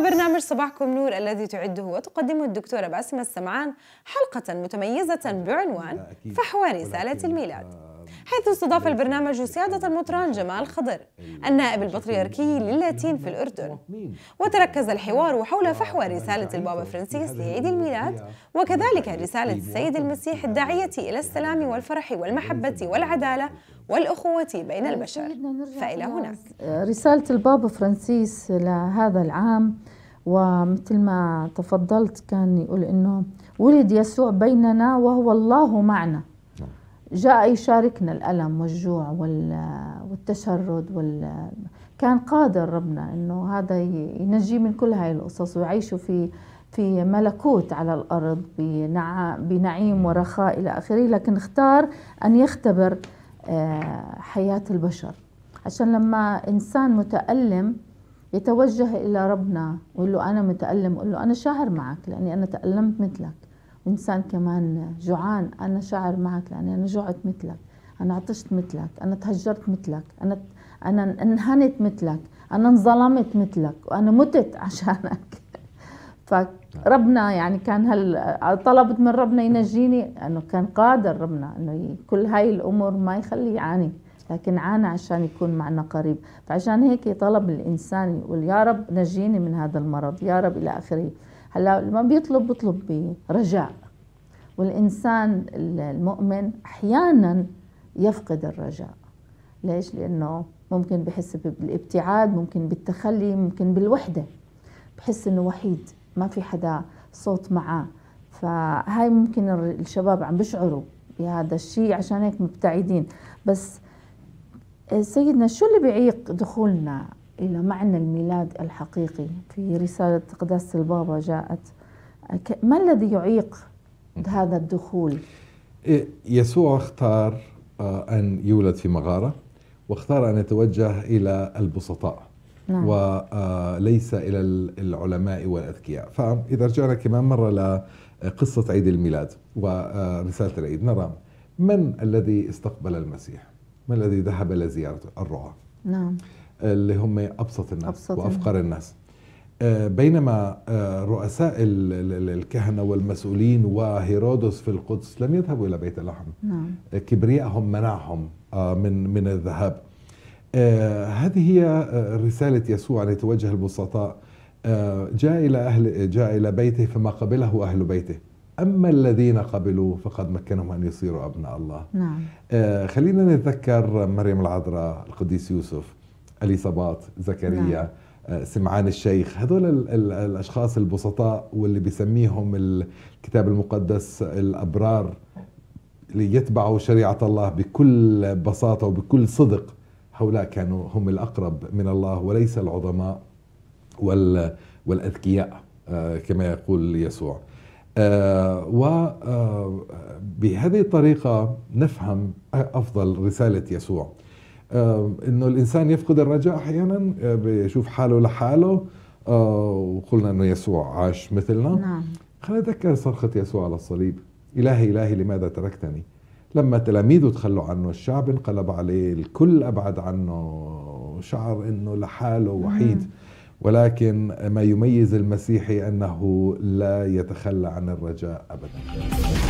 برنامج صباحكم نور الذي تعده وتقدمه الدكتورة باسمة السمعان حلقة متميزة بعنوان فحوى رسالة الميلاد آه، حيث استضاف البرنامج سيادة المطران جمال خضر النائب البطريركي للاتين في الأردن وتركز الحوار حول فحوى رسالة البابا فرانسيس لعيد الميلاد وكذلك رسالة السيد المسيح الداعية إلى السلام والفرح والمحبة والعدالة والأخوة بين البشر فإلى هناك رسالة البابا فرانسيس لهذا العام ومثل ما تفضلت كان يقول انه ولد يسوع بيننا وهو الله معنا جاء يشاركنا الألم والجوع والتشرد وال كان قادر ربنا انه هذا ينجيه من كل هاي القصص ويعيشه في في ملكوت على الارض بنعيم ورخاء الى اخره لكن اختار ان يختبر آه، حياه البشر عشان لما انسان متالم يتوجه الى ربنا ويقول له انا متالم ويقول له انا شاعر معك لاني انا تالمت مثلك إنسان كمان جوعان أنا شاعر معك لأني أنا جوعت مثلك أنا عطشت مثلك أنا تهجرت مثلك أنا أنا انهنت مثلك أنا انظلمت مثلك وأنا متت عشانك فربنا يعني كان هل طلبت من ربنا ينجيني أنه كان قادر ربنا أنه كل هاي الأمور ما يخليه يعاني لكن عانى عشان يكون معنا قريب فعشان هيك طلب الإنسان يقول يا رب نجيني من هذا المرض يا رب إلى آخره هلا لما بيطلب بيطلب برجاء والإنسان المؤمن أحيانا يفقد الرجاء ليش؟ لأنه ممكن بحس بالابتعاد ممكن بالتخلي ممكن بالوحدة بحس إنه وحيد ما في حدا صوت معاه فهاي ممكن الشباب عم بيشعروا بهذا الشيء عشان هيك مبتعدين بس إيه، سيدنا شو اللي بيعيق دخولنا إلى معنى الميلاد الحقيقي في رسالة قداسة البابا جاءت ما الذي يعيق هذا الدخول؟ إيه، يسوع اختار آه، أن يولد في مغارة واختار أن يتوجه إلى البسطاء نعم. وليس آه، إلى العلماء والأذكياء فإذا رجعنا كمان مرة لقصة آه، عيد الميلاد ورسالة العيد نرى من الذي استقبل المسيح؟ من الذي ذهب لزيارته؟ الرعاة نعم اللي هم ابسط الناس أبسط وافقر الناس آه، بينما آه، رؤساء الكهنه والمسؤولين وهيرودس في القدس لم يذهبوا الى بيت لحم نعم. كبريائهم منعهم آه، من من الذهاب هذه هي رساله يسوع لتوجه البسطاء جاء الى اهل جاء الى بيته فما قبله اهل بيته أما الذين قبلوا فقد مكنهم أن يصيروا أبناء الله نعم. خلينا نتذكر مريم العذراء القديس يوسف اليصابات زكريا نعم. آه، سمعان الشيخ هذول الأشخاص البسطاء واللي بيسميهم الكتاب المقدس الأبرار اللي يتبعوا شريعة الله بكل بساطة وبكل صدق هؤلاء كانوا هم الأقرب من الله وليس العظماء والأذكياء آه، كما يقول يسوع آه، وبهذه الطريقة نفهم أفضل رسالة يسوع انه الانسان يفقد الرجاء احيانا آه، بيشوف حاله لحاله آه، وقلنا انه يسوع عاش مثلنا نعم خلينا نتذكر صرخه يسوع على الصليب الهي الهي لماذا تركتني لما تلاميذه تخلوا عنه الشعب انقلب عليه الكل ابعد عنه شعر انه لحاله وحيد مم. ولكن ما يميز المسيحي انه لا يتخلى عن الرجاء ابدا